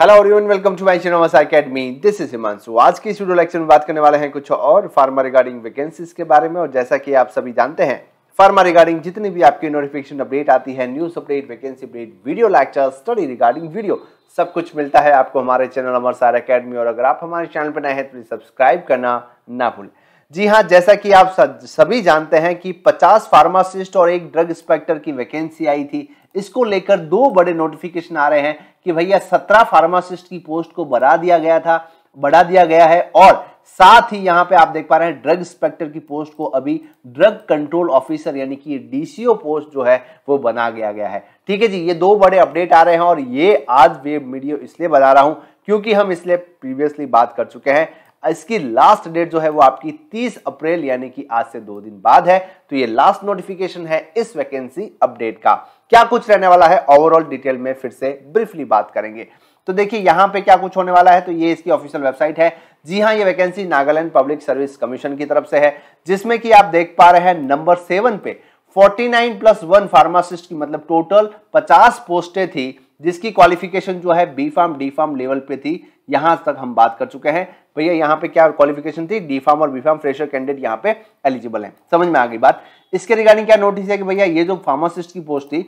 hello everyone welcome to my channel Masa academy this is Himanshu आज की studio lecture में बात करने वाले हैं कुछ और फार्मा रिगार्डिंग वैकेंसीज के बारे में और जैसा कि आप सभी जानते हैं फार्मा रिगार्डिंग जितनी भी आपकी नोटिफिकेशन अपडेट आती है news update vacancy update video lecture study regarding video सब कुछ मिलता है आपको हमारे चैनल अमर सार अकेडमी और अगर आप हमारे चैनल पर नए हैं तो सब्सक्राइब करना ना भूलें जी हाँ जैसा कि आप सभी जानते हैं कि 50 फार्मासिस्ट और एक ड्रग इंस्पेक्टर की वैकेंसी आई थी इसको लेकर दो बड़े नोटिफिकेशन आ रहे हैं कि भैया 17 फार्मासिस्ट की पोस्ट को बढ़ा दिया गया था बढ़ा दिया गया है और साथ ही यहां पे आप देख पा रहे हैं ड्रग इंस्पेक्टर की पोस्ट को अभी ड्रग कंट्रोल ऑफिसर यानी कि डीसीओ पोस्ट जो है वो बना गया गया है ठीक है जी ये दो बड़े अपडेट आ रहे हैं और ये आज वे वीडियो इसलिए बना रहा हूं क्योंकि हम इसलिए प्रीवियसली बात कर चुके हैं इसकी लास्ट डेट जो है वो आपकी 30 अप्रैल यानी कि आज से दो दिन बाद है तो ये लास्ट नोटिफिकेशन है इस वैकेंसी अपडेट का क्या कुछ रहने वाला है ओवरऑल डिटेल में फिर से ब्रीफली बात करेंगे तो देखिए यहां पे क्या कुछ होने वाला है तो ये इसकी ऑफिशियल वेबसाइट है जी हाँ ये vacancy Nagaland public service commission की तरफ से है जिसमें कि आप देख पा रहे हैं नंबर सेवन पे 49 प्लस वन फार्मासिस्ट की मतलब टोटल 50 पोस्टें थी जिसकी क्वालिफिकेशन जो है B pharm D pharm level पे थी यहां तक हम बात कर चुके हैं भैया यहाँ पे क्या क्वालिफिकेशन थी डी फार्म और बी फार्म फ्रेशर कैंडिडेट यहाँ पे एलिजिबल है समझ में आ गई बात इसके रिगार्डिंग क्या नोटिस है कि भैया ये जो फार्मासिस्ट की पोस्ट थी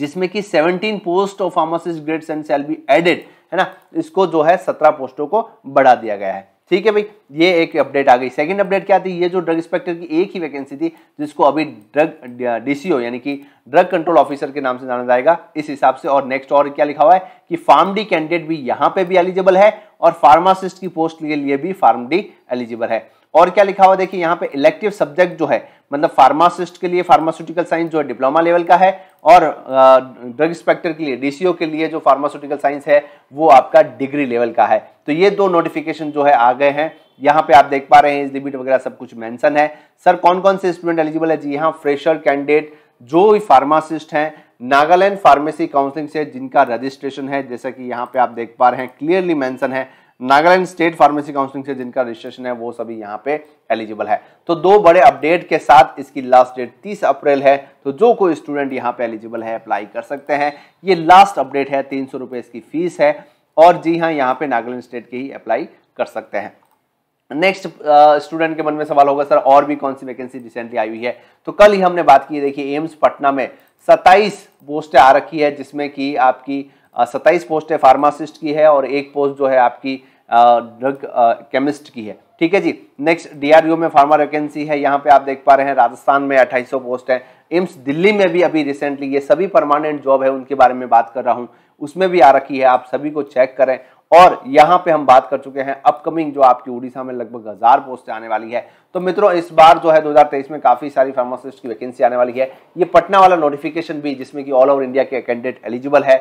जिसमें कि 17 post of pharmacist grade and cell B added है ना इसको जो है 17 पोस्टों को बढ़ा दिया गया है ठीक है भाई ये एक अपडेट आ गई सेकंड अपडेट क्या थी ये जो ड्रग इंस्पेक्टर की एक ही वैकेंसी थी जिसको अभी ड्रग डीसीओ यानी कि ड्रग कंट्रोल ऑफिसर के नाम से जाना जाएगा इस हिसाब से और नेक्स्ट और क्या लिखा हुआ है कि फार्म डी कैंडिडेट भी यहां पे भी एलिजिबल है और फार्मासिस्ट की पोस्ट के लिए भी फार्म डी एलिजिबल है और क्या लिखा हुआ देखिए यहाँ पे इलेक्टिव सब्जेक्ट जो है मतलब फार्मासिस्ट के लिए फार्मास्यूटिकल साइंस जो है डिप्लोमा लेवल का है और ड्रग इंस्पेक्टर के लिए डीसीओ के लिए जो फार्मास्यूटिकल साइंस है वो आपका डिग्री लेवल का है तो ये दो नोटिफिकेशन जो है आ गए हैं यहाँ पे आप देख पा रहे हैं इस लिमिट वगैरह सब कुछ मेंशन है सर कौन कौन से स्टूडेंट एलिजिबल है जी यहाँ फ्रेशर कैंडिडेट जो भी फार्मासिस्ट हैं नागालैंड फार्मेसी काउंसिलिंग से जिनका रजिस्ट्रेशन है जैसा कि यहाँ पे आप देख पा रहे हैं क्लियरली मैंसन है नागालैंड स्टेट फार्मेसी काउंसिलिंग से जिनका रजिस्ट्रेशन है वो सभी यहाँ पे एलिजिबल है तो दो बड़े अपडेट के साथ इसकी लास्ट डेट 30 अप्रैल है तो जो कोई स्टूडेंट यहाँ पे एलिजिबल है अप्लाई कर सकते हैं ये लास्ट अपडेट है तीन सौ इसकी फीस है और जी हाँ यहाँ पे नागालैंड स्टेट के ही अप्लाई कर सकते हैं नेक्स्ट स्टूडेंट के मन में सवाल होगा सर और भी कौन सी वैकेंसी रिसेंटली आई हुई है तो कल ही हमने बात की देखिए एम्स पटना में 27 पोस्टें आ रखी है जिसमें कि आपकी सत्ताईस पोस्टें फार्मासिस्ट की है और एक पोस्ट जो है आपकी ड्रग केमिस्ट की है ठीक है जी नेक्स्ट डीआरडीओ में फार्मा वैकेंसी है यहाँ पे आप देख पा रहे हैं राजस्थान में 2800 पोस्ट है एम्स दिल्ली में भी अभी रिसेंटली ये सभी परमानेंट जॉब है उनके बारे में बात कर रहा हूँ उसमें भी आ रखी है आप सभी को चेक करें और यहाँ पे हम बात कर चुके हैं अपकमिंग जो आपकी उड़ीसा में लगभग हजार पोस्ट आने वाली है तो मित्रों इस बार जो है 2023 में काफी सारी फार्मासिस्ट की वैकेंसी आने वाली है ये पटना वाला नोटिफिकेशन भी जिसमें कि ऑल ओवर इंडिया के कैंडिडेट एलिजिबल है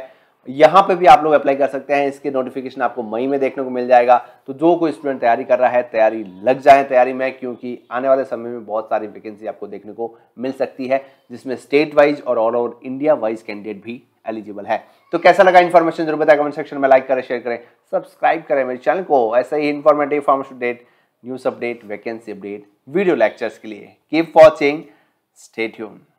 यहाँ पे भी आप लोग अप्लाई कर सकते हैं इसके नोटिफिकेशन आपको मई में देखने को मिल जाएगा तो जो कोई स्टूडेंट तैयारी कर रहा है तैयारी लग जाए तैयारी में क्योंकि आने वाले समय में बहुत सारी वैकेंसी आपको देखने को मिल सकती है जिसमें स्टेट वाइज और all over India wise candidate भी एलिजिबल है तो कैसा लगा इन्फॉर्मेशन जरूर बताया कमेंट सेक्शन में लाइक करें शेयर करें सब्सक्राइब करें मेरे चैनल को ऐसा ही informative forms update news update vacancy update video lectures के लिए कीप वॉचिंग स्टेट्यून